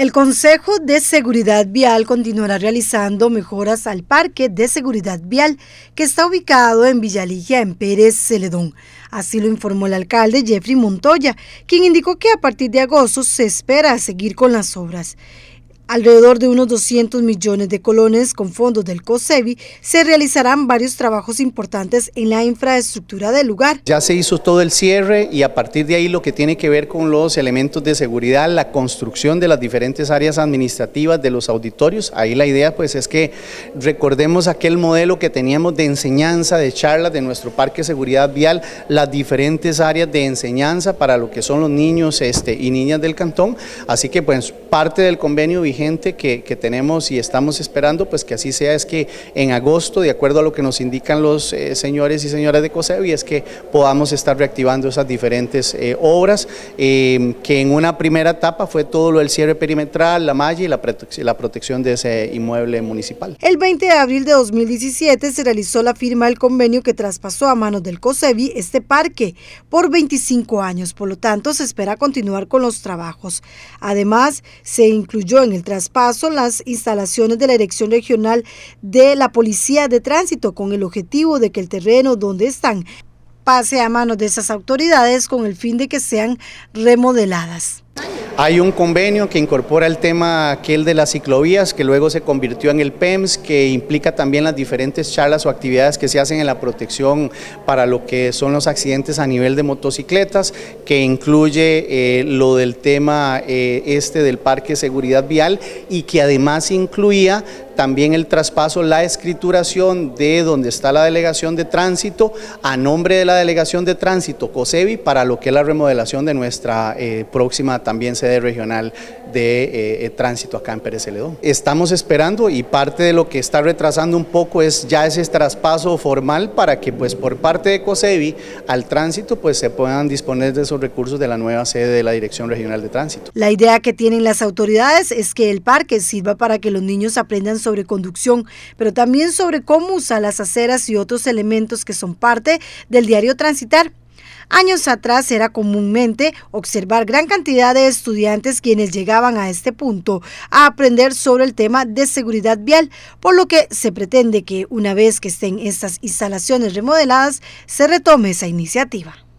El Consejo de Seguridad Vial continuará realizando mejoras al Parque de Seguridad Vial que está ubicado en Villaligia, en Pérez Celedón. Así lo informó el alcalde Jeffrey Montoya, quien indicó que a partir de agosto se espera seguir con las obras. Alrededor de unos 200 millones de colones con fondos del COSEBI se realizarán varios trabajos importantes en la infraestructura del lugar. Ya se hizo todo el cierre y a partir de ahí lo que tiene que ver con los elementos de seguridad, la construcción de las diferentes áreas administrativas de los auditorios. Ahí la idea pues es que recordemos aquel modelo que teníamos de enseñanza, de charlas de nuestro parque de seguridad vial, las diferentes áreas de enseñanza para lo que son los niños este, y niñas del cantón. Así que pues parte del convenio vigente que, tenemos y estamos esperando, pues que así sea, es que en agosto, de acuerdo a lo que nos indican los eh, señores y señoras de COSEBI, es que podamos estar reactivando esas diferentes eh, obras, em, que en una primera etapa fue todo lo del cierre perimetral, la malla y la, protección, la protección de ese inmueble municipal. El 20 de abril de 2017 se realizó la firma del convenio que traspasó a manos del COSEBI este parque por 25 años, por lo tanto se espera continuar con los trabajos. Además, se incluyó en el traspaso las instalaciones de la Dirección Regional de la Policía de Tránsito con el objetivo de que el terreno donde están pase a manos de esas autoridades con el fin de que sean remodeladas. Hay un convenio que incorpora el tema aquel de las ciclovías, que luego se convirtió en el PEMS, que implica también las diferentes charlas o actividades que se hacen en la protección para lo que son los accidentes a nivel de motocicletas, que incluye eh, lo del tema eh, este del Parque Seguridad Vial y que además incluía también el traspaso, la escrituración de donde está la delegación de tránsito a nombre de la delegación de tránsito COSEBI para lo que es la remodelación de nuestra eh, próxima también sede regional de eh, eh, tránsito acá en Pérez Celedón. Estamos esperando y parte de lo que está retrasando un poco es ya ese traspaso formal para que pues por parte de COSEBI al tránsito pues se puedan disponer de esos recursos de la nueva sede de la Dirección Regional de Tránsito. La idea que tienen las autoridades es que el parque sirva para que los niños aprendan sobre sobre conducción, pero también sobre cómo usar las aceras y otros elementos que son parte del diario transitar. Años atrás era comúnmente observar gran cantidad de estudiantes quienes llegaban a este punto a aprender sobre el tema de seguridad vial, por lo que se pretende que una vez que estén estas instalaciones remodeladas se retome esa iniciativa.